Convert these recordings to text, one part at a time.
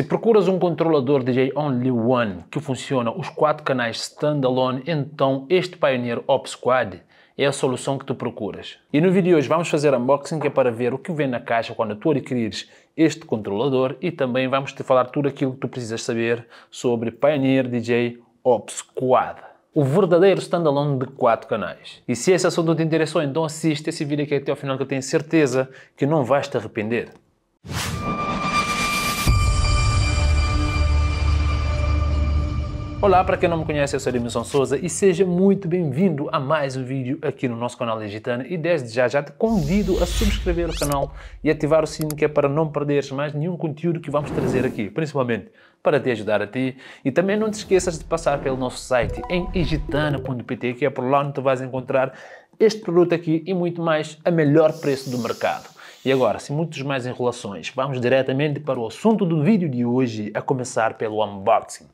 Se procuras um controlador DJ Only One que funciona os quatro canais standalone, então este Pioneer Op Squad é a solução que tu procuras. E no vídeo de hoje vamos fazer unboxing que é para ver o que vem na caixa quando tu adquirires este controlador e também vamos te falar tudo aquilo que tu precisas saber sobre Pioneer DJ Op Squad o verdadeiro standalone de 4 canais. E se esse assunto te interessou, então assiste esse vídeo aqui até ao final que eu tenho certeza que não vais te arrepender. Olá, para quem não me conhece, eu sou Edmilson Souza e seja muito bem-vindo a mais um vídeo aqui no nosso canal Digitano e desde já já te convido a subscrever o canal e ativar o sino que é para não perderes mais nenhum conteúdo que vamos trazer aqui, principalmente para te ajudar a ti e também não te esqueças de passar pelo nosso site em egitana.pt que é por lá onde tu vais encontrar este produto aqui e muito mais a melhor preço do mercado. E agora, sem muitas mais enrolações, vamos diretamente para o assunto do vídeo de hoje, a começar pelo unboxing.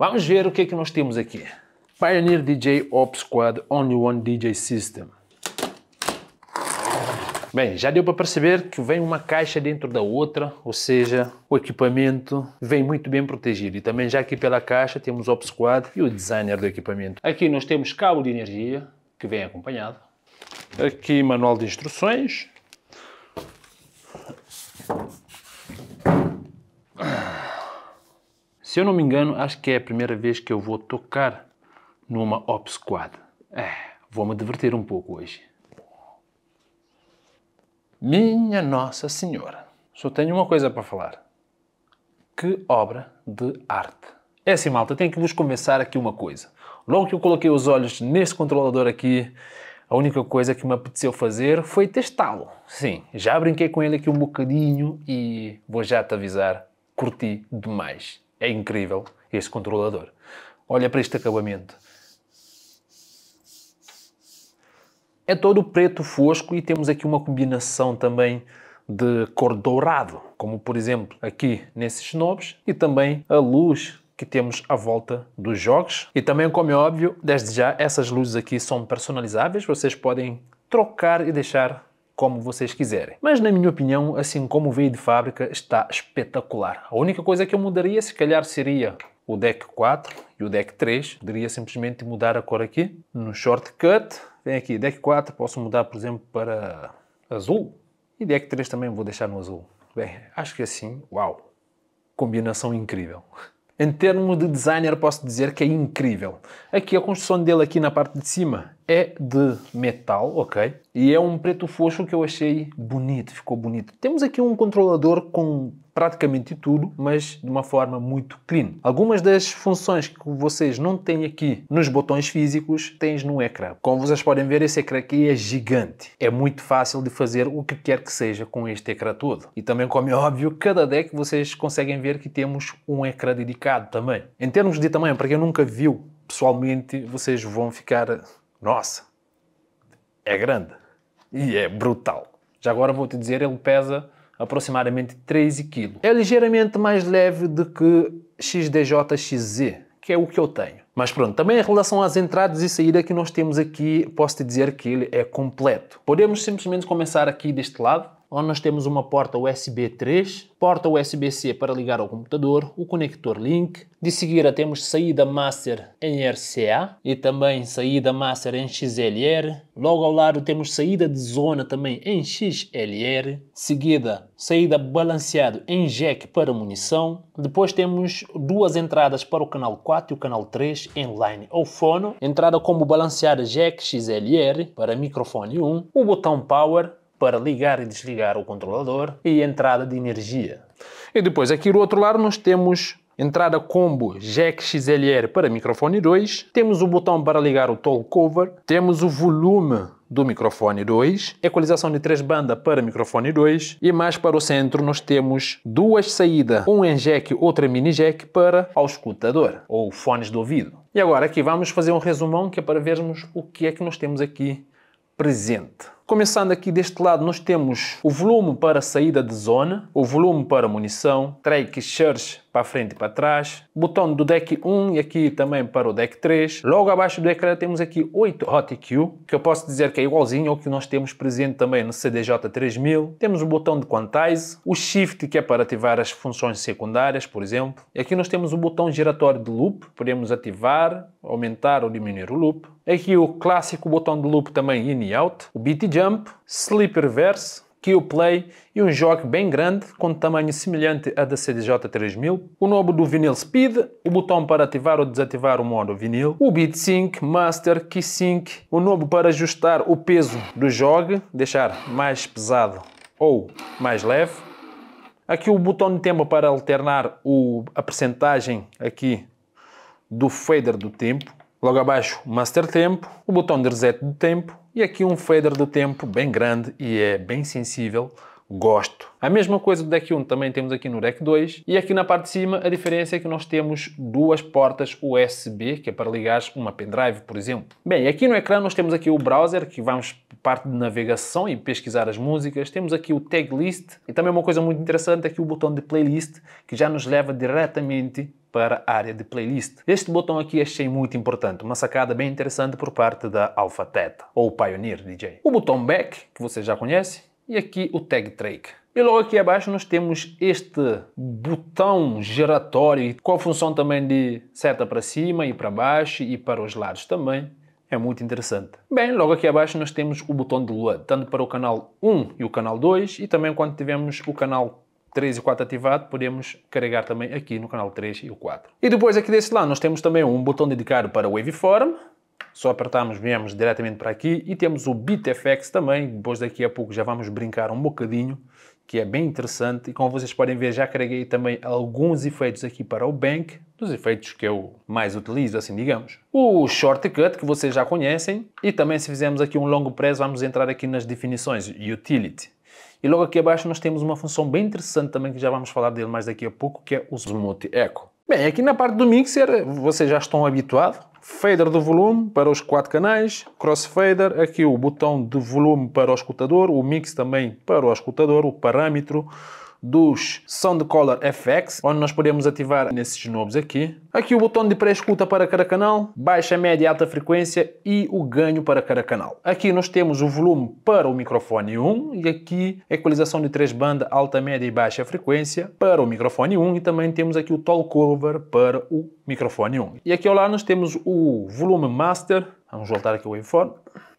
Vamos ver o que, é que nós temos aqui. Pioneer DJ Op Squad Only One DJ System. Bem, já deu para perceber que vem uma caixa dentro da outra, ou seja, o equipamento vem muito bem protegido. E também já aqui pela caixa temos o Op Squad e o designer do equipamento. Aqui nós temos cabo de energia, que vem acompanhado. Aqui manual de instruções. Se eu não me engano, acho que é a primeira vez que eu vou tocar numa Op Squad. É, vou me divertir um pouco hoje. Minha Nossa Senhora, só tenho uma coisa para falar. Que obra de arte. É assim, malta, tenho que vos começar aqui uma coisa. Logo que eu coloquei os olhos neste controlador aqui, a única coisa que me apeteceu fazer foi testá-lo. Sim, já brinquei com ele aqui um bocadinho e vou já te avisar, curti demais. É incrível este controlador. Olha para este acabamento. É todo preto fosco e temos aqui uma combinação também de cor dourado, como por exemplo aqui nesses nobs e também a luz que temos à volta dos jogos. E também, como é óbvio, desde já essas luzes aqui são personalizáveis, vocês podem trocar e deixar como vocês quiserem. Mas na minha opinião, assim como veio de fábrica, está espetacular. A única coisa que eu mudaria, se calhar, seria o deck 4 e o deck 3. Poderia simplesmente mudar a cor aqui. No shortcut, vem aqui, deck 4, posso mudar, por exemplo, para azul. E deck 3 também vou deixar no azul. Bem, acho que assim, uau, combinação incrível. Em termos de designer, posso dizer que é incrível. Aqui a construção dele aqui na parte de cima é de metal, ok? E é um preto fosco que eu achei bonito, ficou bonito. Temos aqui um controlador com praticamente tudo, mas de uma forma muito clean. Algumas das funções que vocês não têm aqui nos botões físicos, tens no ecrã. Como vocês podem ver, esse ecrã aqui é gigante. É muito fácil de fazer o que quer que seja com este ecrã todo. E também, como é óbvio, cada deck vocês conseguem ver que temos um ecrã dedicado também. Em termos de tamanho, para quem nunca viu pessoalmente, vocês vão ficar nossa, é grande e é brutal. Já agora vou-te dizer, ele pesa aproximadamente 13 kg. É ligeiramente mais leve do que XDJ-XZ, que é o que eu tenho. Mas pronto, também em relação às entradas e saídas que nós temos aqui, posso te dizer que ele é completo. Podemos simplesmente começar aqui deste lado, onde nós temos uma porta USB 3, porta USB-C para ligar ao computador, o conector link. De seguida temos saída master em RCA e também saída master em XLR. Logo ao lado temos saída de zona também em XLR. Seguida, saída balanceado em jack para munição. Depois temos duas entradas para o canal 4 e o canal 3 em line ou fono. Entrada como balanceada jack XLR para microfone 1, o botão power para ligar e desligar o controlador e entrada de energia. E depois aqui do outro lado nós temos entrada combo jack XLR para microfone 2, temos o botão para ligar o talk cover, temos o volume do microfone 2, equalização de 3 bandas para microfone 2 e mais para o centro nós temos duas saídas, um em jack, outra mini jack para auscultador ou fones de ouvido. E agora aqui vamos fazer um resumão que é para vermos o que é que nós temos aqui presente. Começando aqui deste lado, nós temos o volume para saída de zona, o volume para munição, trake, charge para frente e para trás. Botão do deck 1 e aqui também para o deck 3. Logo abaixo do ecrã temos aqui 8 Hot EQ, que eu posso dizer que é igualzinho ao que nós temos presente também no CDJ 3000. Temos o botão de Quantize, o Shift, que é para ativar as funções secundárias, por exemplo. E aqui nós temos o botão giratório de loop, podemos ativar, aumentar ou diminuir o loop. Aqui o clássico botão de loop também in e out, o beat jump, slip reverse, play e um jock bem grande com tamanho semelhante a da CDJ3000, o nobo do vinil Speed, o botão para ativar ou desativar o modo vinil, o Beat Sync, Master, Key Sync, o nobo para ajustar o peso do jogue, deixar mais pesado ou mais leve, aqui o botão de tempo para alternar o, a percentagem aqui do fader do tempo, logo abaixo o Master Tempo, o botão de reset do tempo, e aqui um fader do tempo bem grande e é bem sensível gosto. A mesma coisa do Deck 1 também temos aqui no Deck 2 e aqui na parte de cima a diferença é que nós temos duas portas USB que é para ligar uma pendrive, por exemplo. Bem, aqui no ecrã nós temos aqui o browser que vamos parte de navegação e pesquisar as músicas. Temos aqui o tag list e também uma coisa muito interessante é aqui o botão de playlist que já nos leva diretamente para a área de playlist. Este botão aqui achei muito importante, uma sacada bem interessante por parte da Alpha Theta ou Pioneer DJ. O botão back, que você já conhece, e aqui o Tag trake. E logo aqui abaixo nós temos este botão geratório com a função também de seta para cima e para baixo e para os lados também. É muito interessante. Bem, logo aqui abaixo nós temos o botão de lua, tanto para o canal 1 e o canal 2 e também quando tivermos o canal 3 e 4 ativado, podemos carregar também aqui no canal 3 e o 4. E depois aqui desse lado nós temos também um botão dedicado para Waveform, só apertamos, viemos diretamente para aqui e temos o BitFX também, depois daqui a pouco já vamos brincar um bocadinho, que é bem interessante e como vocês podem ver já carreguei também alguns efeitos aqui para o bank, dos efeitos que eu mais utilizo, assim digamos. O shortcut que vocês já conhecem e também se fizermos aqui um longo press vamos entrar aqui nas definições utility. E logo aqui abaixo nós temos uma função bem interessante também que já vamos falar dele mais daqui a pouco, que é o Smooth Echo. Bem, aqui na parte do Mixer vocês já estão habituados, fader do volume para os quatro canais, crossfader, aqui o botão de volume para o escutador, o mix também para o escutador, o parâmetro, dos sound color FX, onde nós podemos ativar nesses knobs aqui. Aqui o botão de pré-escuta para cada canal, baixa, média e alta frequência e o ganho para cada canal. Aqui nós temos o volume para o microfone 1 e aqui equalização de três bandas, alta, média e baixa frequência para o microfone 1 e também temos aqui o tall cover para o microfone 1. E aqui ao lado nós temos o volume master, vamos voltar aqui o waveform,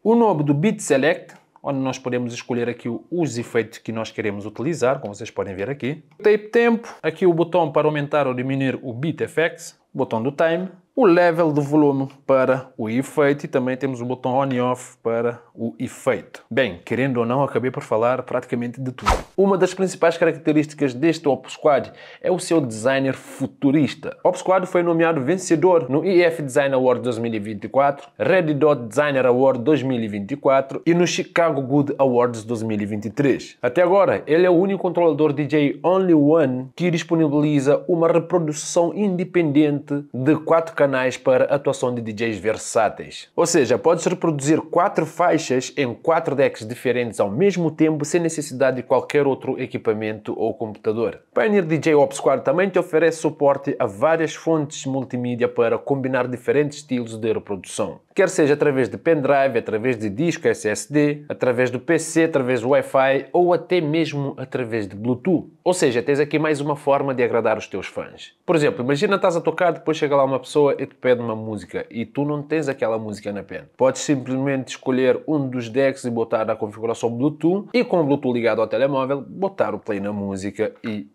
o nome do Beat Select, onde nós podemos escolher aqui os efeitos que nós queremos utilizar, como vocês podem ver aqui. Tape Tempo, aqui o botão para aumentar ou diminuir o Beat Effects, botão do time, o level do volume para o efeito e também temos o botão on e off para o efeito. Bem, querendo ou não, acabei por falar praticamente de tudo. Uma das principais características deste quad é o seu designer futurista. quad foi nomeado vencedor no EF Design Award 2024, Red Dot Designer Award 2024 e no Chicago Good Awards 2023. Até agora, ele é o único controlador DJ Only One que disponibiliza uma reprodução independente de 4 canais para atuação de DJs versáteis. Ou seja, podes reproduzir 4 faixas em 4 decks diferentes ao mesmo tempo sem necessidade de qualquer outro equipamento ou computador. Pioneer DJ Ops 4 também te oferece suporte a várias fontes multimídia para combinar diferentes estilos de reprodução. Quer seja através de pendrive, através de disco SSD, através do PC, através do Wi-Fi ou até mesmo através de Bluetooth. Ou seja, tens aqui mais uma forma de agradar os teus fãs. Por exemplo, imagina estás a tocar depois chega lá uma pessoa e te pede uma música e tu não tens aquela música na pen. Podes simplesmente escolher um dos decks e botar na configuração Bluetooth e com o Bluetooth ligado ao telemóvel, botar o play na música e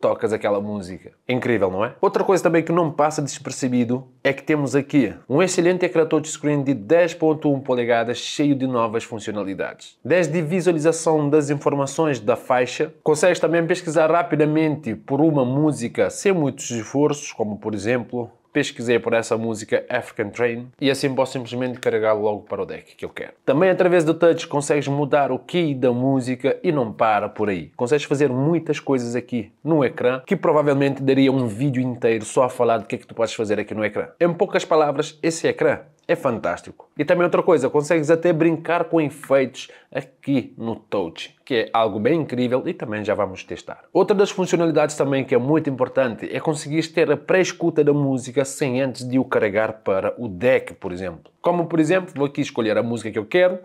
tocas aquela música. Incrível, não é? Outra coisa também que não passa despercebido é que temos aqui um excelente ecrã touchscreen de 10.1 polegadas cheio de novas funcionalidades. Desde visualização das informações da faixa, consegues também pesquisar rapidamente por uma música sem muitos esforços, como por exemplo pesquisei por essa música African Train e assim posso simplesmente carregar logo para o deck que eu quero. Também através do touch consegues mudar o key da música e não para por aí. Consegues fazer muitas coisas aqui no ecrã que provavelmente daria um vídeo inteiro só a falar do que é que tu podes fazer aqui no ecrã. Em poucas palavras, esse ecrã é fantástico. E também outra coisa, consegues até brincar com efeitos aqui no touch que é algo bem incrível e também já vamos testar. Outra das funcionalidades também que é muito importante é conseguir ter a pré-escuta da música sem antes de o carregar para o deck, por exemplo. Como por exemplo, vou aqui escolher a música que eu quero,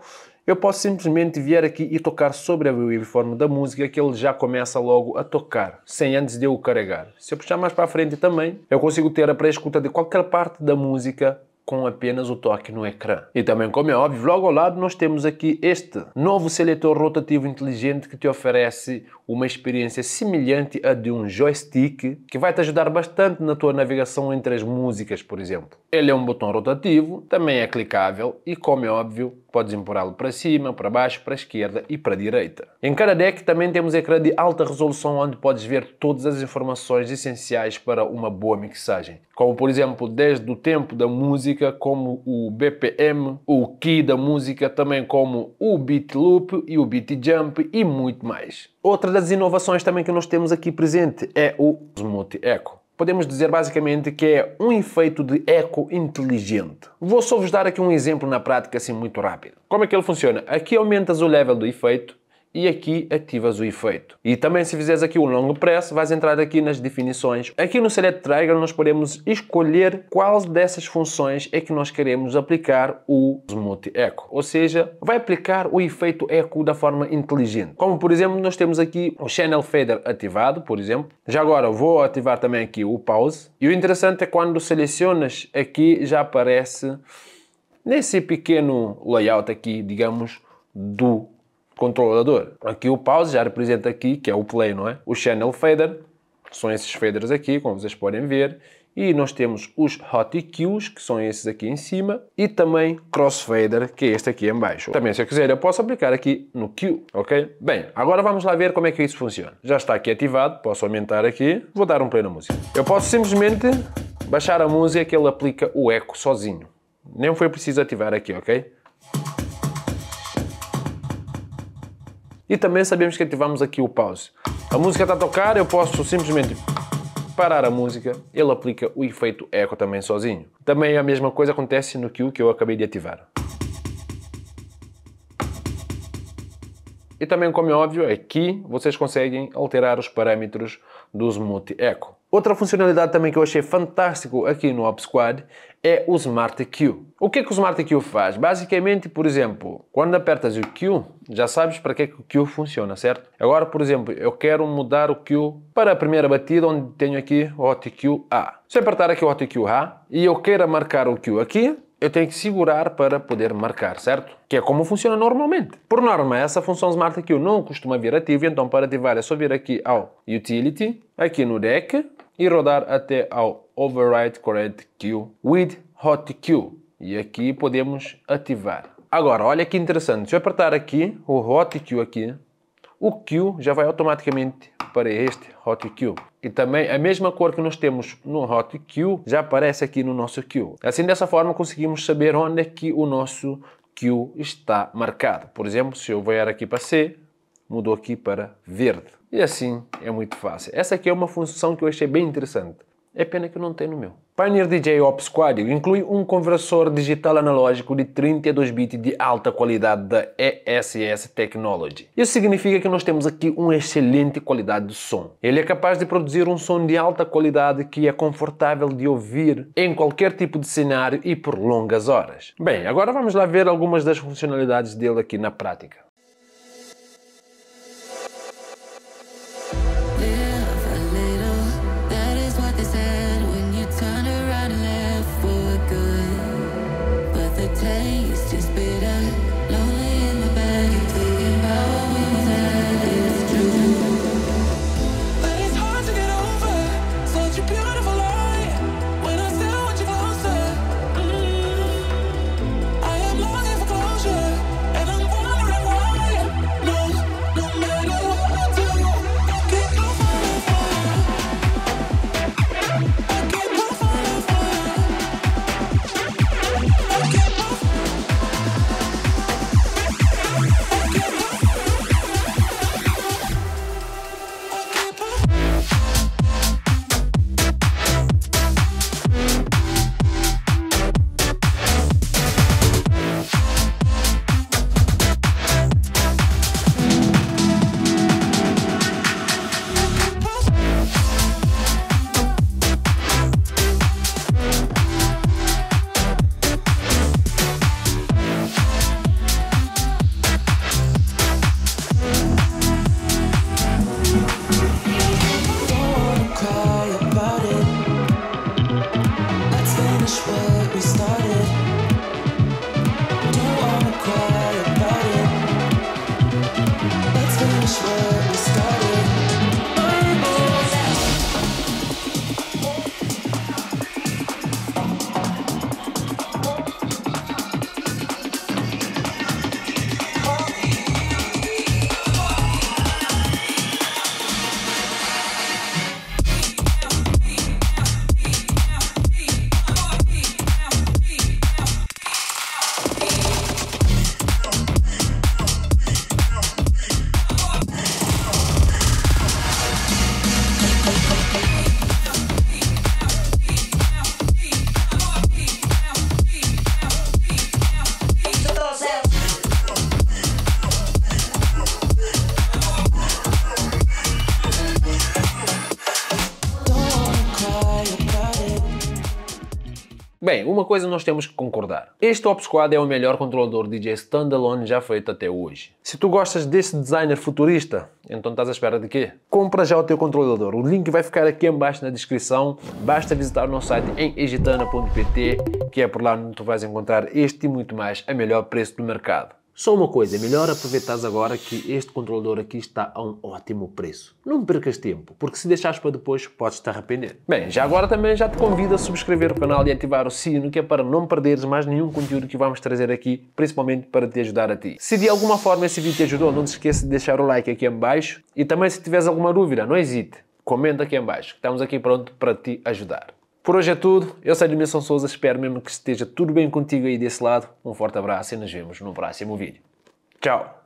eu posso simplesmente vir aqui e tocar sobre a waveform da música que ele já começa logo a tocar, sem antes de eu o carregar. Se eu puxar mais para a frente também, eu consigo ter a pré-escuta de qualquer parte da música com apenas o toque no ecrã. E também, como é óbvio, logo ao lado nós temos aqui este novo seletor rotativo inteligente que te oferece uma experiência semelhante à de um joystick que vai te ajudar bastante na tua navegação entre as músicas, por exemplo. Ele é um botão rotativo, também é clicável e, como é óbvio, Podes empurrá-lo para cima, para baixo, para a esquerda e para a direita. Em cada deck também temos ecrã de alta resolução onde podes ver todas as informações essenciais para uma boa mixagem. Como por exemplo, desde o tempo da música, como o BPM, o key da música, também como o beat loop e o beat jump e muito mais. Outra das inovações também que nós temos aqui presente é o Multi Echo podemos dizer basicamente que é um efeito de eco inteligente. Vou só vos dar aqui um exemplo na prática assim muito rápido. Como é que ele funciona? Aqui aumentas o level do efeito, e aqui ativas o efeito. E também se fizeres aqui um longo press, vais entrar aqui nas definições. Aqui no Select Trigger nós podemos escolher qual dessas funções é que nós queremos aplicar o Smooth Echo. Ou seja, vai aplicar o efeito eco da forma inteligente. Como por exemplo, nós temos aqui o Channel Fader ativado, por exemplo. Já agora vou ativar também aqui o Pause. E o interessante é quando selecionas aqui já aparece nesse pequeno layout aqui, digamos, do controlador. Aqui o pause já representa aqui, que é o play, não é? O channel fader, são esses faders aqui, como vocês podem ver. E nós temos os hot EQs, que são esses aqui em cima. E também crossfader, que é este aqui em baixo. Também, se eu quiser, eu posso aplicar aqui no Q, ok? Bem, agora vamos lá ver como é que isso funciona. Já está aqui ativado, posso aumentar aqui. Vou dar um play na música. Eu posso simplesmente baixar a música que ele aplica o eco sozinho. Nem foi preciso ativar aqui, ok? E também sabemos que ativamos aqui o pause. A música está a tocar, eu posso simplesmente parar a música, ele aplica o efeito eco também sozinho. Também a mesma coisa acontece no cue que eu acabei de ativar. E também, como é óbvio, aqui vocês conseguem alterar os parâmetros do Smooth Echo. Outra funcionalidade também que eu achei fantástico aqui no OpSquad é o Smart Q. O que é que o Smart Q faz? Basicamente, por exemplo, quando apertas o Q, já sabes para que é que o Q funciona, certo? Agora, por exemplo, eu quero mudar o Q para a primeira batida, onde tenho aqui o OTQ A. Se eu apertar aqui o OTQ A e eu queira marcar o Q aqui, eu tenho que segurar para poder marcar, certo? Que é como funciona normalmente. Por norma, essa função Smart aqui não costuma vir ativo, então para ativar é só vir aqui ao Utility, aqui no Deck, e rodar até ao Override Current Queue with Hot Queue. E aqui podemos ativar. Agora, olha que interessante, se eu apertar aqui, o Hot Queue aqui, o Queue já vai automaticamente para este Hot Queue. E também a mesma cor que nós temos no hot queue já aparece aqui no nosso Q. Assim, dessa forma, conseguimos saber onde é que o nosso Q está marcado. Por exemplo, se eu vier aqui para C, mudou aqui para verde. E assim é muito fácil. Essa aqui é uma função que eu achei bem interessante. É pena que não tenho no meu. Pioneer DJ Op Squad inclui um conversor digital analógico de 32 bits de alta qualidade da ESS Technology. Isso significa que nós temos aqui uma excelente qualidade de som. Ele é capaz de produzir um som de alta qualidade que é confortável de ouvir em qualquer tipo de cenário e por longas horas. Bem, agora vamos lá ver algumas das funcionalidades dele aqui na prática. Bem, uma coisa nós temos que concordar. Este OPS Squad é o melhor controlador DJ standalone já feito até hoje. Se tu gostas desse designer futurista, então estás à espera de quê? Compra já o teu controlador. O link vai ficar aqui embaixo na descrição. Basta visitar o nosso site em egitana.pt, que é por lá onde tu vais encontrar este e muito mais a melhor preço do mercado. Só uma coisa, é melhor aproveitar agora que este controlador aqui está a um ótimo preço. Não percas tempo, porque se deixares para depois, podes te arrepender. Bem, já agora também já te convido a subscrever o canal e ativar o sino, que é para não perderes mais nenhum conteúdo que vamos trazer aqui, principalmente para te ajudar a ti. Se de alguma forma esse vídeo te ajudou, não te esqueça de deixar o like aqui em baixo e também se tiveres alguma dúvida, não hesite, comenta aqui em baixo, estamos aqui pronto para te ajudar. Por hoje é tudo. Eu sou Edmilson Souza, espero mesmo que esteja tudo bem contigo aí desse lado. Um forte abraço e nos vemos no próximo vídeo. Tchau!